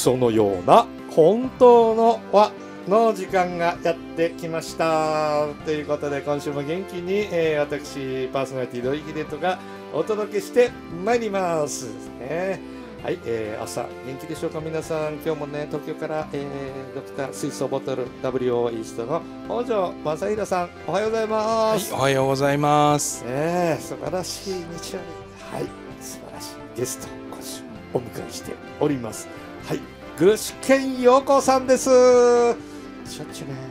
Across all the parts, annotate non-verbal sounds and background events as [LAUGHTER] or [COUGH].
そのような本当の和の時間がやってきました。ということで今週も元気に、えー、私パーソナリティドイ土井ットがお届けしてまいります。ね、はい、えー、朝元気でしょうか皆さん今日もね東京から、えー、ドクター水素ボトル WO イーストの北条正宏さんおはようございます、はい、おはようございます、ね、素晴らしい日曜日はい素晴らしいゲスト今週お迎えしておりますはい具志堅陽子さんですしょっちゅうね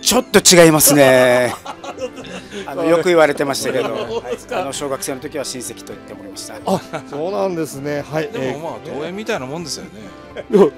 ちょっと違いますね [LAUGHS] あのよく言われてましたけど、はい、あの小学生の時は親戚と言っておりましたあそうなんですねはいでもまあ公園みたいなもんですよね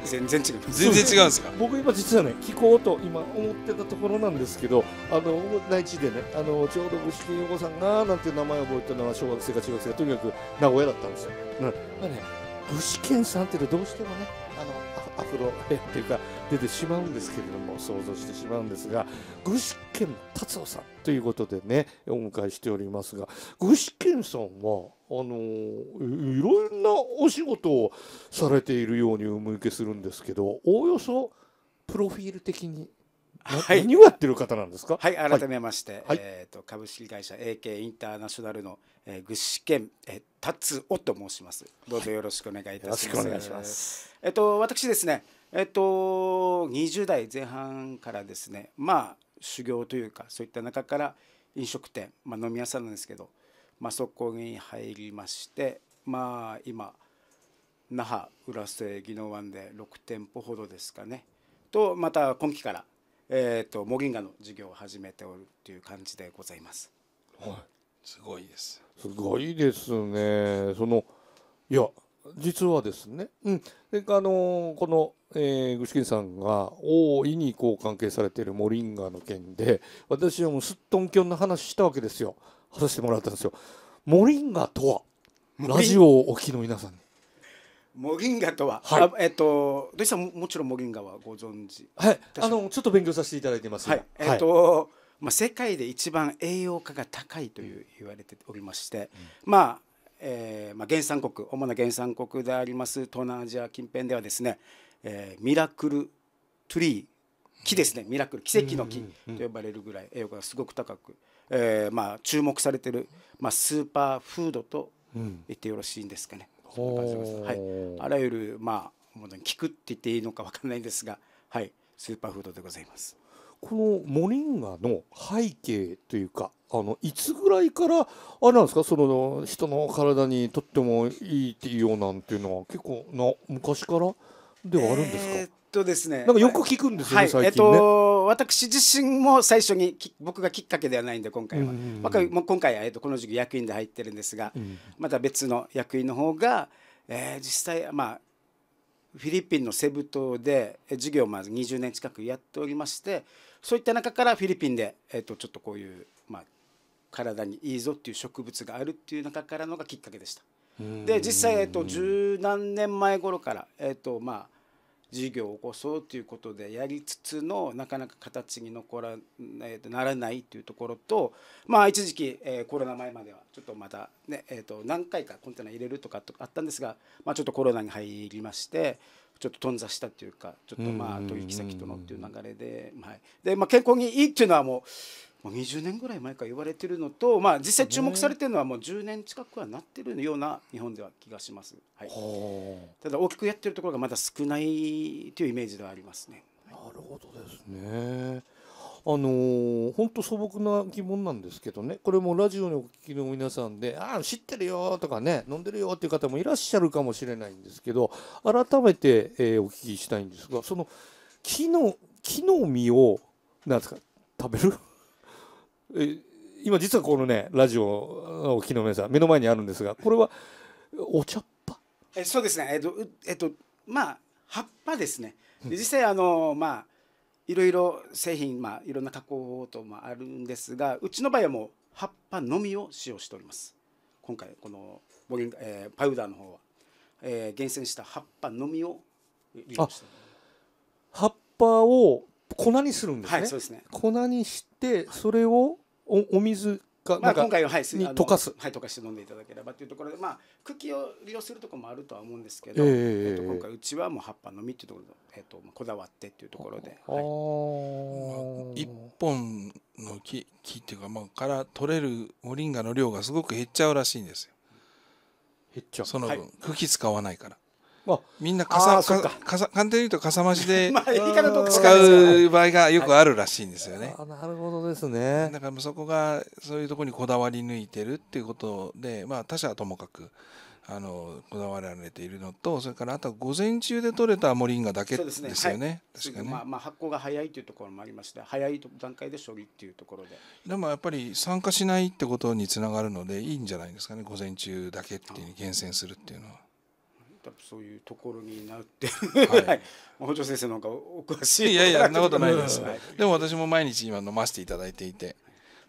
全然違う全然違うんですか僕今実はね聞こうと今思ってたところなんですけどあの内地でねあのちょうど具志堅陽子さんがなんていう名前を覚えたのは小学生か中学生かとにかく名古屋だったんですよ、うんまあね具志堅さんっていうどうしてもねあのアフロヘっていうか出てしまうんですけれども想像してしまうんですが具志堅達夫さんということでねお迎えしておりますが具志堅さんはあのいろんなお仕事をされているようにお見受けするんですけどおおよそプロフィール的にはい、何をやってる方なんですか。はい、改めまして、はい、えっ、ー、と株式会社 AK インターナショナルの、えー、具志堅、えー、達夫と申します。どうぞよろしくお願いいたします。はい、ますえっ、ー、と私ですね、えっ、ー、と二十代前半からですね、まあ修行というかそういった中から飲食店、まあ飲み屋さんなんですけど、まあそこに入りまして、まあ今那覇浦添宜野湾で6店舗ほどですかね。とまた今期からえーと、とモギンガの授業を始めておるという感じでございます。はい、すごいです。すごいですね。そのいや実はですね、うん、であのこの、えー、具志堅さんが大いにこう関係されているモリンガの件で私はもうすっとんきょんな話したわけですよ。話してもらったんですよ。モリンガとはラジオをお聞きの皆さんに。モギンガとは、はい、えっと、土井さんもちろんモギンガはご存知。はい、あの、ちょっと勉強させていただいてます。はい、えっと、まあ、世界で一番栄養価が高いという言われておりまして。うん、まあ、えー、まあ、原産国、主な原産国であります、東南アジア近辺ではですね。えー、ミラクルトゥリー、木ですね、ミラクル、奇跡の木と呼ばれるぐらい栄養価がすごく高く。えー、まあ、注目されてる、まあ、スーパーフードと言ってよろしいんですかね。うんそんな感じです。はい。あらゆるまあ聞くって言っていいのかわかんないんですが、はい、スーパーフードでございます。このモリンガの背景というかあのいつぐらいからあれなんですかその人の体にとってもいいっていうようなんていうのは結構な昔からではあるんですか、えー、とですねなんかよく聞くんですよね、はい、最近、ね、えっと私自身も最初に僕がきっかけではないんで今回は、うんうん、今回は、えっと、この時期役員で入ってるんですが、うん、また別の役員の方が、えー、実際まあフィリピンのセブ島で授業をまず20年近くやっておりましてそういった中からフィリピンで、えー、とちょっとこういう、まあ、体にいいぞっていう植物があるっていう中からのがきっかけでした。で実際、えー、と十何年前頃から、えーとまあ、事業を起こそうということでやりつつのなかなか形に残らならないというところとまあ一時期、えコロナ前まではちょっとまたね、えと何回かコンテナ入れるとかあったんですが、まあ、ちょっとコロナに入りましてちょっと頓挫したというかちょっとまあ取引先とのっていう流れで,、はいでまあ、健康にいいっていうのはもうもう20年ぐらい前から言われてるのと、まあ、実際注目されてるのはもう10年近くはなってるような日本では気がします、はい、ただ大きくやってるところがまだ少ないというイメージではありますね。なるほどですねあのー、本当素朴な疑問なんですけどねこれもラジオにお聞きの皆さんで「ああ知ってるよ」とかね「飲んでるよ」っていう方もいらっしゃるかもしれないんですけど改めて、えー、お聞きしたいんですがその木の木の実をなんですか食べる今実はこのねラジオをきの皆さん目の前にあるんですがこれはお茶っ葉えそうですねえっと、えっと、まあ葉っぱですね実際あのまあいろいろ製品、まあ、いろんな加工法ともあるんですがうちの場合はもう葉っぱのみを使用しております今回このボリン、えー、パウダーの方は、えー、厳選した葉っぱのみを利用して葉っぱを粉にするんですねはい、そうですね粉にして、それをおお水かまあ、今回は、はい、に溶かす、はい、溶かして飲んでいただければというところで、まあ、茎を利用するところもあるとは思うんですけど、えー、えー、と今回うちはもう葉っぱのみっていうところで、えーと、こだわってっていうところで、はい、一本の木木っていうか、まあ、から取れるモリンガの量がすごく減っちゃうらしいんですよ減っちゃうその分、はい、茎使わないからみんなかさかかさ簡単に言うとかさ増しで [LAUGHS] 使う場合がよくあるらしいんですよね。なるほどですね。だからそこがそういうところにこだわり抜いてるっていうことで、まあ、他社はともかく。あのこだわられているのとそれからあと午前中で取れたモリンガだけですよね。ねはい、確かねまあ、まあ、発酵が早いというところもありまして早い段階で処理っていうところででもやっぱり酸化しないってことにつながるのでいいんじゃないですかね午前中だけっていう厳選するっていうのは。多分そういうところになって、はい、本先生なんかお詳しいいやいやそんなことないです、はい、でも私も毎日今飲ませていただいていて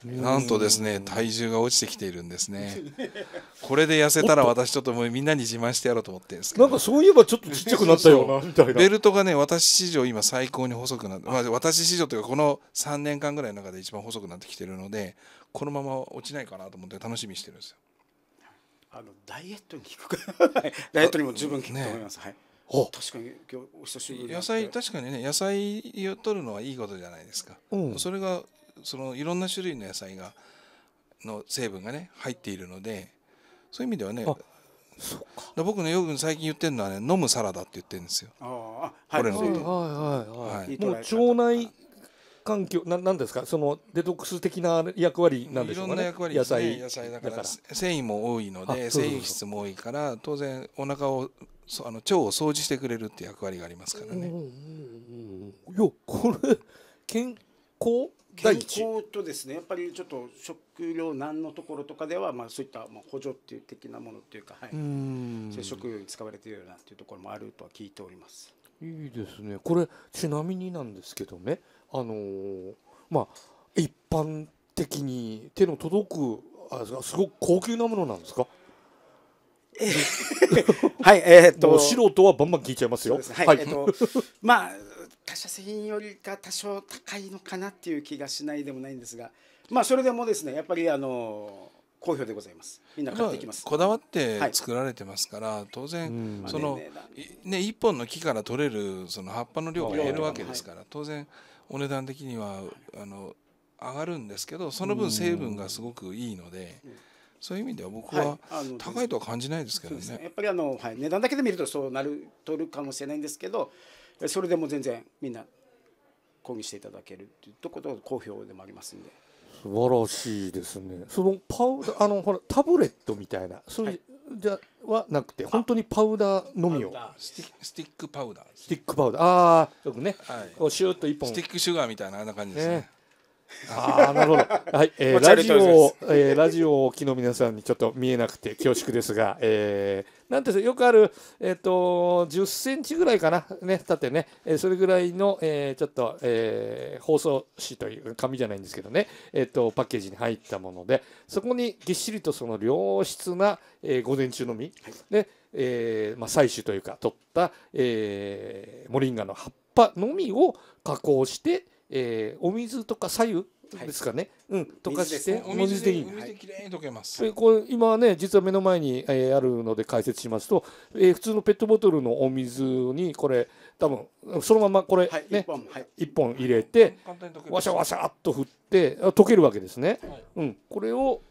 なんとですね体重が落ちてきているんですね [LAUGHS] これで痩せたら私ちょっともうみんなに自慢してやろうと思ってんですけどなんかそういえばちょっとちっちゃくなったよなみたいなベルトがね私史上今最高に細くなって、まあ、私史上というかこの3年間ぐらいの中で一番細くなってきてるのでこのまま落ちないかなと思って楽しみにしてるんですよあのダイエットに効くか [LAUGHS] ダイエットにも十分効くと思います、ね、はい確かに今日お久しぶり野菜確かにね野菜を取るのはいいことじゃないですか、うん、それがそのいろんな種類の野菜がの成分がね入っているのでそういう意味ではね僕ねよく最近言ってるのはね飲むサラダって言ってるんですよああ、はい、はいはいはいはい、もう腸内環境ななんですかそのデトックス的な役割なんでしょうかね。いろんな役割、ね、野菜野菜だから繊維も多いので繊維質も多いから当然お腹をあの腸を掃除してくれるって役割がありますからね。うんうんうん、いやこれ健康健康とですねやっぱりちょっと食料難のところとかでは、まあ、そういったまあ補助っていう的なものっていうか、はい、ういう食料に使われているようなっていうところもあるとは聞いております。いいですねこれちなみになんですけどねあのー、まあ一般的に手の届くあすごく高級なものなんですか [LAUGHS] はいえー、っと素人はバンバン聞いちゃいますよ。すはい、はい、えー、っとまあ他社製品よりか多少高いのかなっていう気がしないでもないんですが、まあそれでもですねやっぱりあの好評でございます。みんな買ってきます。こだわって作られてますから、はい、当然、そのね一、ね、本の木から取れるその葉っぱの量が減るわけですから、当然。お値段的にはあの上がるんですけどその分成分がすごくいいので。そういう意味では僕は高いとは感じないですけどね。はい、ねやっぱりあの、はい、値段だけで見るとそうなる取るかもしれないんですけどそれでも全然みんな購入していただけるていうところが好評でもありますんで。素晴らしいですね。そのパウあのほらタブレットみたいなそういう、はいじゃはなくて本当にパウダーのみをスティックパウダースティックパウダーああよくね、はい、こうシューッと一本スティックシュガーみたいなあんな感じですね、ねああなるほど、はいえー、ラジオ、えー、ラジオをお聞きの皆さんにちょっと見えなくて恐縮ですが、えー、なんてよくある、えっ、と、10センチぐらいかな、ね、縦ね、えそれぐらいの、えちょっと、え包装紙という紙じゃないんですけどね、えっ、と、パッケージに入ったもので、そこにぎっしりとその良質な、え午前中の実、ね、えま採取というか、取った、えモリンガの葉っぱのみを加工して、えお水とか左右ですかね、はい、うん溶かして、ね、水で,、ね、水できれいに溶けます、はこれ今はね実は目の前に、えー、あるので解説しますと、えー、普通のペットボトルのお水にこれ多分そのままこれね、はい、本入れて、わしゃわしゃっと振って溶けるわけですね、うん、これを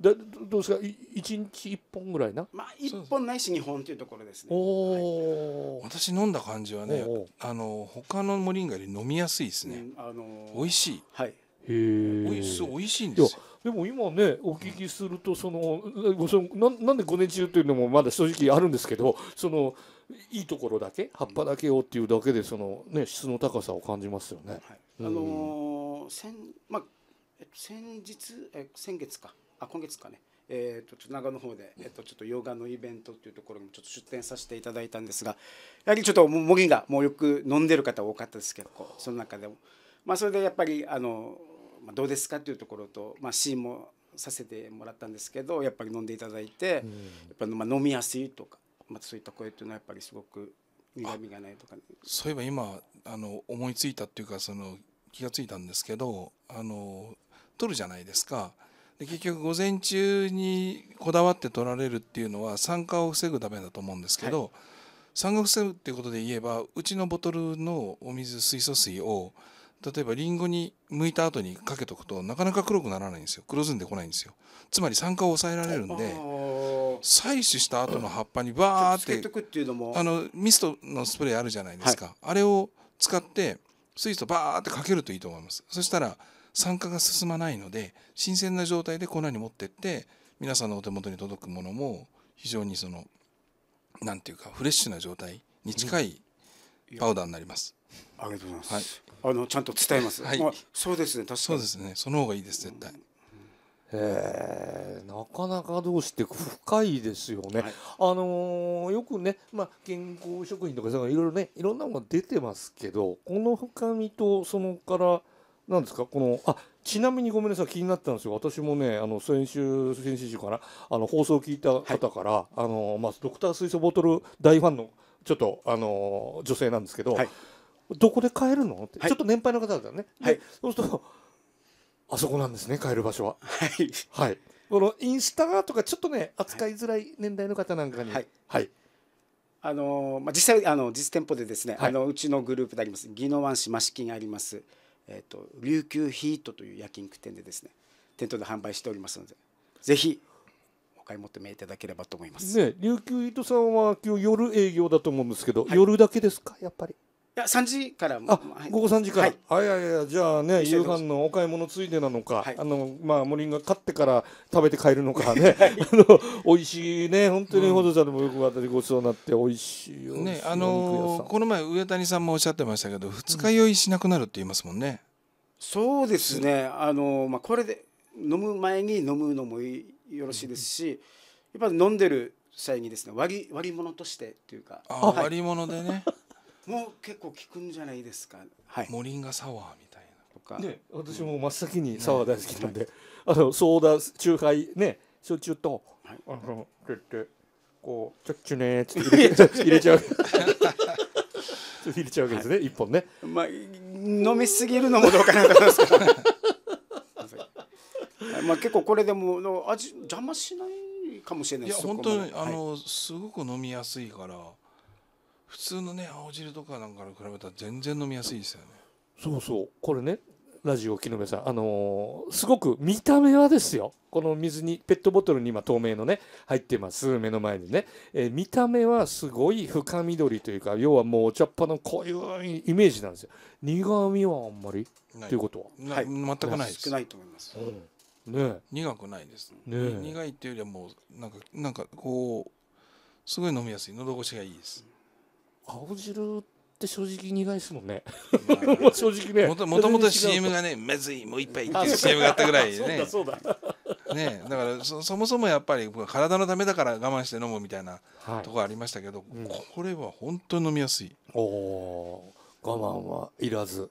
だどうですか一日一本ぐらいなまあ一本ないし二本というところですねお、はい、私飲んだ感じはねあの他のモリンガより飲みやすいですね、うん、あのー、美味しいはい美え。美味しいんですでも今ねお聞きするとそのそのななんで5年中というのもまだ正直あるんですけどそのいいところだけ葉っぱだけをっていうだけでその、ね、質の高さを感じますよね。はい、あのー、先まあ、先日え先月かあ今月かね、えー、っと長野方で、えっと、ちょっと洋画のイベントというところにもちょっと出展させていただいたんですがやはりちょっともぎがもうよく飲んでる方多かったですけどその中でも、まあ、それでやっぱりあのどうですかっていうところと、まあ、シーンもさせてもらったんですけどやっぱり飲んでいただいて、うん、やっぱまあ、飲みやすいとか、まあ、そういった声っていうのはやっぱりすごく苦みがないとか、ね、そういえば今あの思いついたっていうかその気がついたんですけどあの取るじゃないですか。で結局午前中にこだわって取られるっていうのは酸化を防ぐためだと思うんですけど、はい、酸化を防ぐっていうことで言えばうちのボトルのお水水素水を例えばリンゴに剥いた後にかけとくとなかなか黒くならないんですよ黒ずんでこないんですよつまり酸化を抑えられるんで採取した後の葉っぱにバーってあのミストのスプレーあるじゃないですか、はい、あれを使って水素バーってかけるといいと思いますそしたら酸化が進まないので新鮮な状態で粉に持ってって皆さんのお手元に届くものも非常にその何て言うかフレッシュな状態に近い、うんパウダーになります。ありがとうございます。はい、あのちゃんと伝えます。はい、まあ、そうですね。確かに。そうですね。その方がいいです絶対。えー、なかなかどうして深いですよね。はい、あのー、よくね、まあ、健康食品とかいろいろねいろんなもの出てますけどこの深みとそのからなんですかこのあちなみにごめんなさい気になったんですよ私もねあの先週先週かなあの放送を聞いた方から、はい、あのまあ、ドクター水素ボトル大ファンのちょっと、あの女性なんですけど、はい、どこで買えるのって、はい、ちょっと年配の方だったね、はい、そうするとあそこなんですね買える場所ははい、はい、このインスタとかちょっとね扱いづらい年代の方なんかにはい、はいあのまあ、実際あの実店舗でですね、あのうちのグループであります宜野湾市益金あります、えーと、と琉球ヒートという焼肉店でですね店頭で販売しておりますのでぜひお買い求めいただければと思います。ね、琉球糸さんは今日夜営業だと思うんですけど、はい、夜だけですか、やっぱり。いや三時からあ、午後三時から、はい、はいはいじゃあね夕飯のお買い物ついでなのか、はい、あのまあ森が買ってから食べて帰るのかね、[LAUGHS] はい、[LAUGHS] あの美味しいね本当にほどさんでもよく私ご馳走になって美味しいよねあのー、この前上谷さんもおっしゃってましたけど二日酔いしなくなるって言いますもんね、うん、そうですねあのー、まあこれで飲む前に飲むのもいいよろしいですし、やっぱり飲んでる際にですね割割り物としてというかあ、はい、割り物でね [LAUGHS] もう結構効くんじゃないですか、はい、モリンガサワーみたいなとか、ね、私も真っ先にサワー大好きなんで、ね、あのソーダチューハイね焼酎と、はい、あのこうやってこう「ちょっちゅね」っつって入れちゃう [LAUGHS] 入れちゃうわけですね、はい、1本ね、まあ、飲みすぎるのもどうかなと思いますけどまあ結構これでも味邪魔しないかもしれないいや本当にあの、はい、すごく飲みやすいから普通のね青汁とかなんかに比べたら全然飲みやすいですよねそうそうこれねラジオ木のさん、あのー、すごく見た目はですよこの水にペットボトルに今透明のね入ってます目の前にね、えー、見た目はすごい深緑というか要はもうお茶っ葉の濃いイメージなんですよ苦みはあんまりということは、はい、全くないです少ないと思います、うんね、苦くないです、ね、苦いっていうよりはもうなんかなんかこうすごい飲みやすい喉越しがいいです青汁って正直苦いですもんね、まあ、[LAUGHS] 正直ねもともともと CM がね「まずいもう一杯」っていう CM があったぐらいねそうだそうだねだからそもそもやっぱり体のためだから我慢して飲むみたいなとこありましたけど、はいうん、これは本当に飲みやすいお我慢はいらず、うん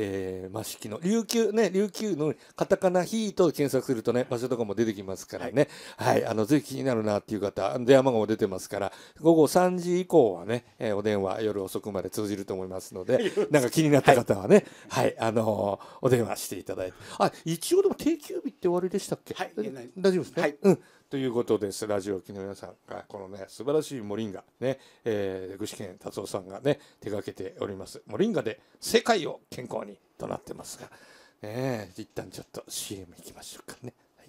えー、益城の琉球ね琉球のカタカナヒート検索するとね場所とかも出てきますからね、はい、はい、あのぜひ気になるなっていう方電話番号も出てますから午後3時以降はね、えー、お電話夜遅くまで通じると思いますのでなんか気になった方はね、はい、はい、あのー、お電話していただいてあ一応でも定休日って終わりでしたっけ、はい、大丈夫ですね、はい、うんということです。ラジオ機の皆さんが、このね、素晴らしいモリンガ、ね、えー、具志堅達夫さんがね、手掛けております。モリンガで世界を健康にとなってますが、ね、一旦ちょっと CM いきましょうかね、はい。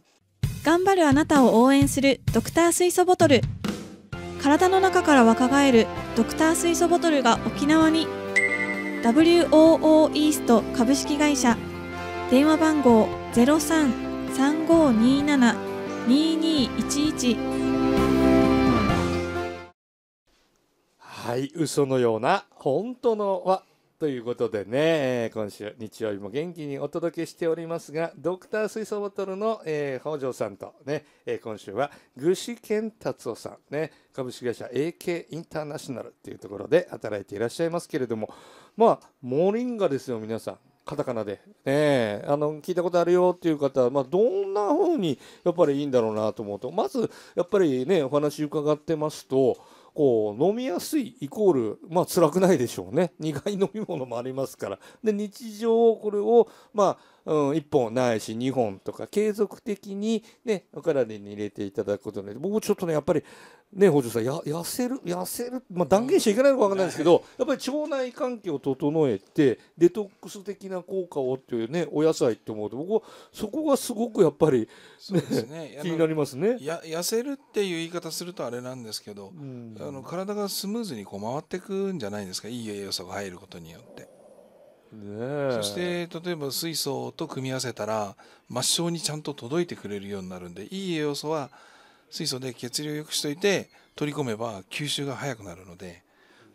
頑張るあなたを応援するドクター水素ボトル。体の中から若返るドクター水素ボトルが沖縄に WOO イースト株式会社電話番号033527はい嘘のような本当の輪ということでね、今週日曜日も元気にお届けしておりますが、ドクター水素ボトルの、えー、北条さんとね、えー、今週は具志堅達夫さん、ね、株式会社 AK インターナショナルっていうところで働いていらっしゃいますけれども、まあ、モリンガですよ、皆さん。カタカナで、ねあの聞いたことあるよっていう方は、まあ、どんな風にやっぱりいいんだろうなと思うとまずやっぱりねお話伺ってますとこう飲みやすいイコールまあ辛くないでしょうね苦い飲み物もありますからで日常これをまあ、うん、1本ないし2本とか継続的にねお体に入れていただくことで僕ちょっとねやっぱりね北条さんや痩せる痩せる、まあ、断言しちゃいけないのか分かんないですけどやっぱり腸内環境を整えてデトックス的な効果をっていうねお野菜って思うと僕はそこがすごくやっぱり、ね、そうですね気になりますねや痩せるっていう言い方するとあれなんですけど、うん、あの体がスムーズにこう回っていくんじゃないですかいい栄養素が入ることによって。ね、そして例えば水素と組み合わせたら末梢にちゃんと届いてくれるようになるんでいい栄養素は水素で血流を良くしといて取り込めば吸収が早くなるので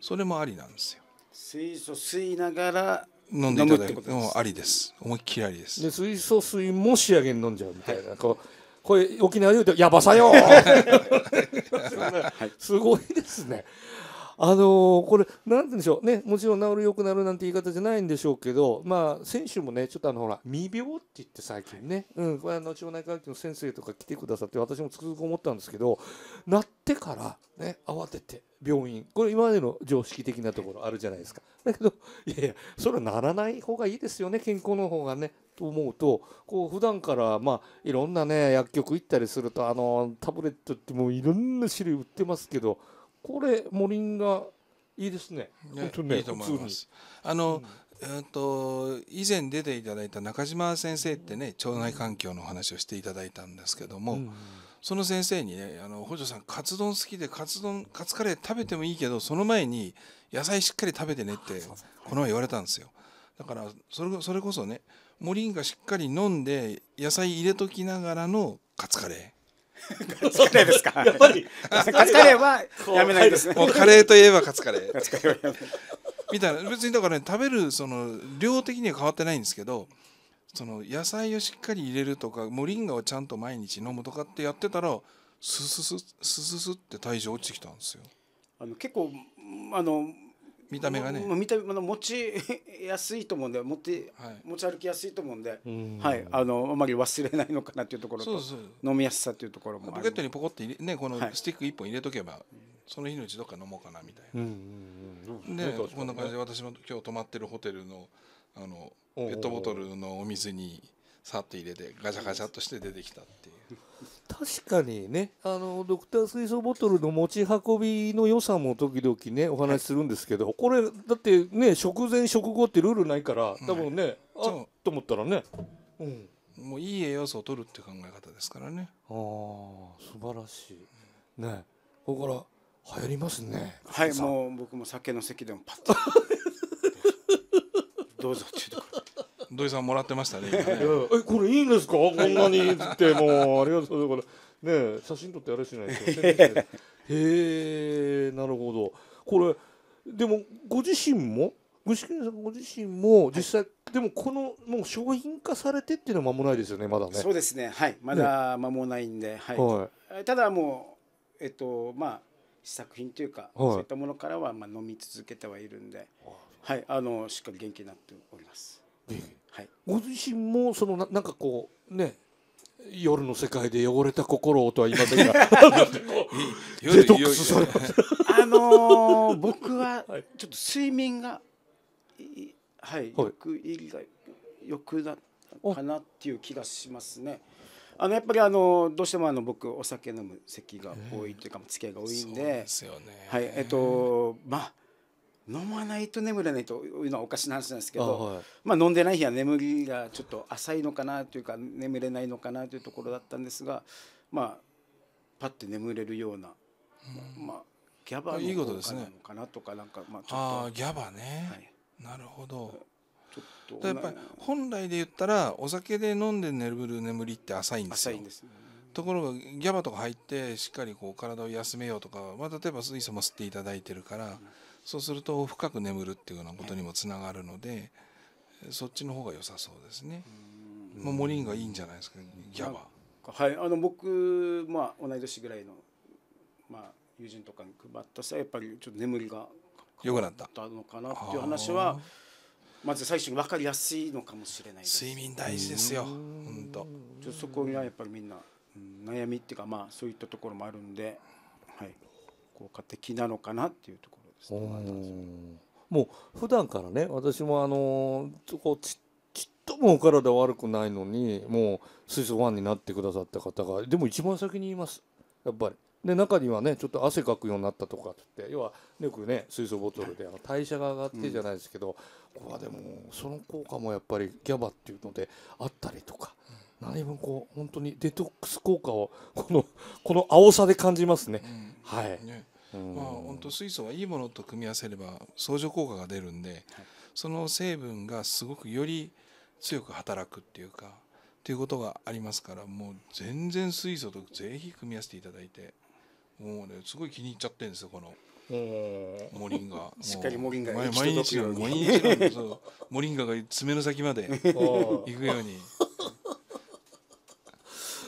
それもありなんですよ水素吸いながら飲んでいただくのもありです思いっきりありですで水素水も仕上げに飲んじゃうみたいな、はい、こうこれ沖縄で言うとやばさよ [LAUGHS] はい、すごいですねあのー、これ、なんてうんでしょう、ね、もちろん治る、良くなるなんて言い方じゃないんでしょうけど、まあ、選手もね、ちょっとあのほら、未病って言って最近ね、はい、うん、これ、腸内環境の先生とか来てくださって、私もつくづく思ったんですけど、なってから、ね、慌てて、病院、これ、今までの常識的なところあるじゃないですか。だけど、いやいや、それはならない方がいいですよね、健康の方がね。と思うとこう普段からまあいろんなね薬局行ったりするとあのタブレットってもういろんな種類売ってますけどこれモリンガいいですね。ねねいいと思います。あの、うん、えっと以前出ていただいた中島先生ってね腸内環境の話をしていただいたんですけども、うん、その先生にねあの補助さんカツ丼好きでカツ丼カツカレー食べてもいいけどその前に野菜しっかり食べてねってこの前言われたんですよ。だからそれそれこそねモリンガしっかり飲んで野菜入れときながらのカツカレー。そうですか。やっぱり [LAUGHS] カツカレーはやめないですね。もうカレーといえばカツカレー。カツカレーみたいな別にだから、ね、食べるその量的には変わってないんですけど。その野菜をしっかり入れるとかモリンガをちゃんと毎日飲むとかってやってたらススススススって体重落ちてきたんですよ。あの結構あの見た目がね見た目持ちやすいと思うんで持って、はい、持ち歩きやすいと思うんで、んはい、あのあまり忘れないのかなっていうところと飲みやすさっていうところもポケットにポコって入れ、ね、このスティック1本入れとけば、はい、その日のうちどっか飲もうかなみたいな、うんで、こんな感じで私も今日泊まってるホテルのあのペットボトルのお水にさって入れてガチャガチャっとして出てきたっていう。確かにねあのドクター水槽ボトルの持ち運びの良さも時々ねお話しするんですけど、はい、これだってね食前食後ってルールないから多分ね、はい、あと思ったらね、うん、もういい栄養素を取るって考え方ですからねああ素晴らしいねここから流行りますねはいもう僕も酒の席でもパッと [LAUGHS] どうぞっていうと土井さんもらってましたねね [LAUGHS] えこれいいんですかこんなにっってもうありがとうだからね写真撮ってあれしないとす [LAUGHS] へえなるほどこれでもご自身も具志さんご自身も実際、はい、でもこのもう商品化されてっていうのは間もないですよねまだねそうですねはいまだ間もないんで、ね、はい、はい、ただもうえっとまあ試作品というか、はい、そういったものからはまあ飲み続けてはいるんで、はい、あのしっかり元気になっております。ご自身もそのななんかこうね夜の世界で汚れた心をとは言いませんが [LAUGHS] デトックスされますあのー、[LAUGHS] 僕はちょっと睡眠がはい、よくいがよくなかなっていう気がしますね。あのやっぱりあのどうしてもあの僕お酒飲む席が多いというか付き合いが多いんで、そうですよね。はいえっとまあ飲まないと眠れないというのはおかしな話なんですけど、はい、まあ、飲んでない日は眠りがちょっと浅いのかなというか眠れないのかなというところだったんですが、まあ、パッて眠れるような、うん、まあ、ギャバの効果なのかなとかなんか、まあ、ちょっとあギャバね、はい、なるほど。ちょっとやっぱり本来で言ったらお酒で飲んで眠る眠りって浅いんですよ。すね、ところがギャバとか入ってしっかりこう体を休めようとか、まあ、例えば水素も吸っていただいてるから。うそうすると深く眠るっていうようなことにもつながるので、そっちの方が良さそうですね。もうモリンがいいんじゃないですか、ギャバ。はい、あの僕まあ同い年ぐらいのまあ友人とかに配った際やっぱりちょっと眠りが良くなったのかなっていう話は。まず最初に分かりやすいのかもしれない睡眠大事ですよ本当そこにはやっぱりみんな、悩みっていうかまあそういったところもあるんで、はい、効果的なのかなっていうところ人なんですよ。もう普段からね私もあのこちちっともお体悪くないのにもう水素フンになってくださった方がでも一番先に言いますやっぱり。で中にはねちょっと汗かくようになったとかって要はよくね水素ボトルであの代謝が上がってじゃないですけど、うん、ここはでもその効果もやっぱりギャバっていうのであったりとか、うん、何分こう本当にデトックス効果をこのこの青さで感じますね。うん、はい、ねまあ、本当水素はいいものと組み合わせれば相乗効果が出るんで、はい、その成分がすごくより強く働くっていうかっていうことがありますからもう全然水素とぜひ組み合わせていただいてもうねすごい気に入っちゃってるんですよこの。モリンガ [LAUGHS] しっかりモリンガ毎日毎日モリンガが爪の先まで [LAUGHS] 行くように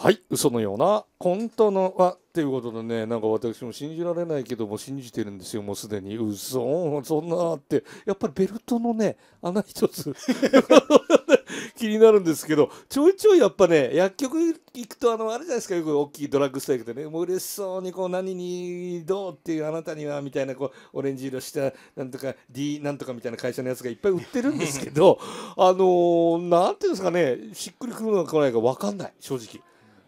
はい嘘のような本当のはっていうことでねなんか私も信じられないけども信じてるんですよもうすでに嘘そんなってやっぱりベルトのね穴一つ [LAUGHS] 気になるんですけどちょいちょいやっぱね薬局行くとあのあれじゃないですかよく大きいドラッグストア行くとねもう嬉しそうにこう何にどうっていうあなたにはみたいなこうオレンジ色したなんとか D なんとかみたいな会社のやつがいっぱい売ってるんですけどあのー、なんていうんですかねしっくりくるのか来ないか分かんない正直。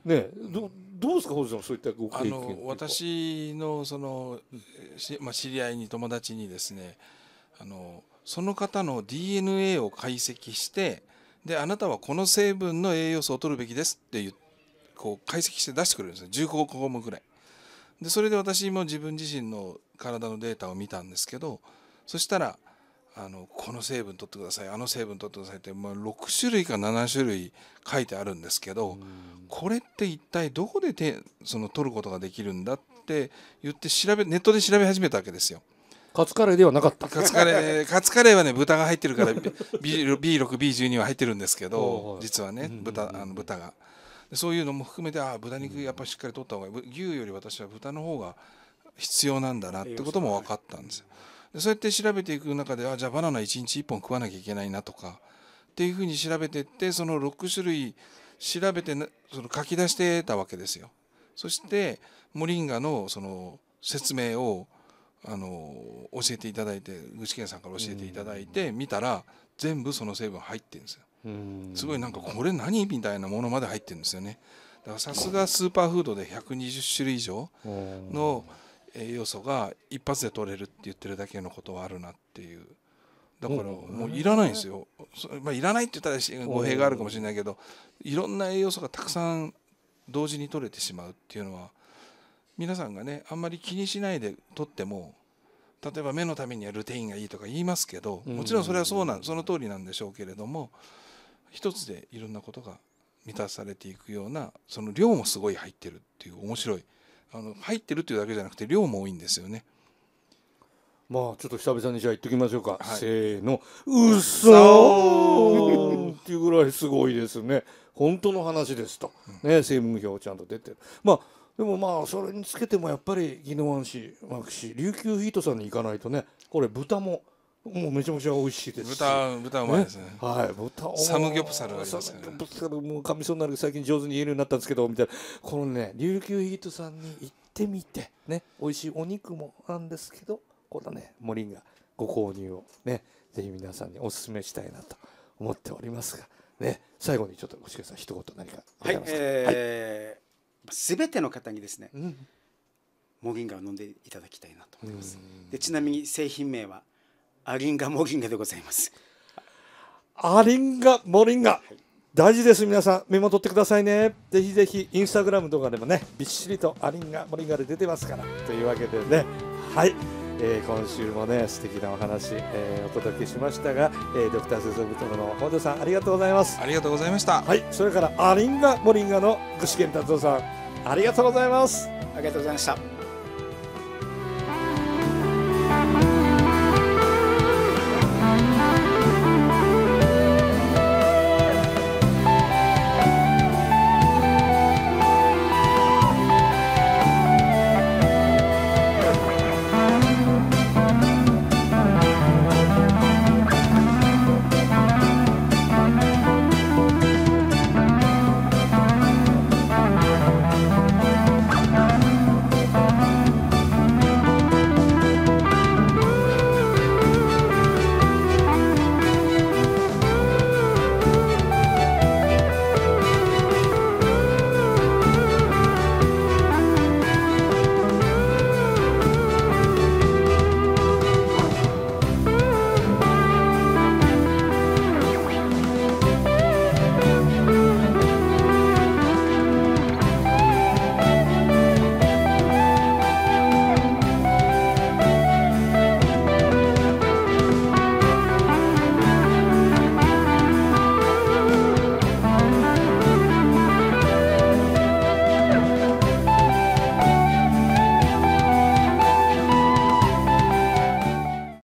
ねどどうですかさんそういったご経験あの私のそのし、まあ、知り合いに友達にですねあのその方の DNA を解析してであなたはこの成分の栄養素を取るべきですって言こう解析して出してくれるんですよ15項目ぐらい。でそれで私も自分自身の体のデータを見たんですけどそしたらあのこの成分取ってくださいあの成分取ってくださいって、まあ、6種類か7種類書いてあるんですけどこれって一体どこでてその取ることができるんだって言って調べネットで調べ始めたわけですよ。カツカレーではなかったカツカレーカツカレーはね豚が入ってるから B6B12 は入ってるんですけど実はね豚あの豚がそういうのも含めてああ豚肉やっぱしっかり取った方がいい牛より私は豚の方が必要なんだなってことも分かったんですよ。そうやって調べていく中であじゃあバナナ1日1本食わなきゃいけないなとかっていうふうに調べていってその6種類調べてその書き出してたわけですよ。そしてモリンガのその説明をあの教えていただいて具志堅さんから教えていただいて見たら全部その成分入ってるんですよ。すごいなんかこれ何みたいなものまで入ってるんですよね。だからさすがスーパーフードで120種類以上の、うん要素が一発で取れるって言ってるだけのことはあるなっていうだからもういらないんですよ、まあ、いらないって言ったら語弊があるかもしれないけどいろんな栄養素がたくさん同時に取れてしまうっていうのは皆さんがねあんまり気にしないで取っても例えば目のためにはルテインがいいとか言いますけどもちろんそれはそうなんその通りなんでしょうけれども一つでいろんなことが満たされていくようなその量もすごい入ってるっていう面白い。あの入ってるっていうだけじゃなくて量も多いんですよね。まあちょっと久々にじゃあ言っときましょうか、はい、せーの「うっそっていうぐらいすごいですね本当の話ですと、うん、ね成分表ちゃんと出てるまあでもまあそれにつけてもやっぱり宜野湾市マクシ琉球ヒートさんに行かないとねこれ豚ももうめちゃくちゃ美味しいです豚豚うまいですね、ね、はい豚サムギョプサルがありますねサムもう噛みそうになる最近上手に言えるようになったんですけどみたいなこのね琉球ヒートさんに行ってみてね美味しいお肉もなんですけどこのねモリンガご購入をねぜひ皆さんにお勧めしたいなと思っておりますがね最後にちょっとし川さん一言何かはい、えー、す、は、べ、い、ての方にですね、うんモリンガを飲んでいただきたいなと思います。でちなみに製品名はアリンガモギンガでございます。アリンガモリンガ、はい、大事です皆さんメモ取ってくださいね。ぜひぜひインスタグラムとかでもねびっしりとアリンガモリンガで出てますからというわけでねはい。えー、今週もね素敵なお話、えー、お届けしましたが、えー、ドクターセゾとトの本田さんありがとうございますありがとうございましたはいそれからアリンガモリンガの具志堅達夫さんありがとうございますありがとうございました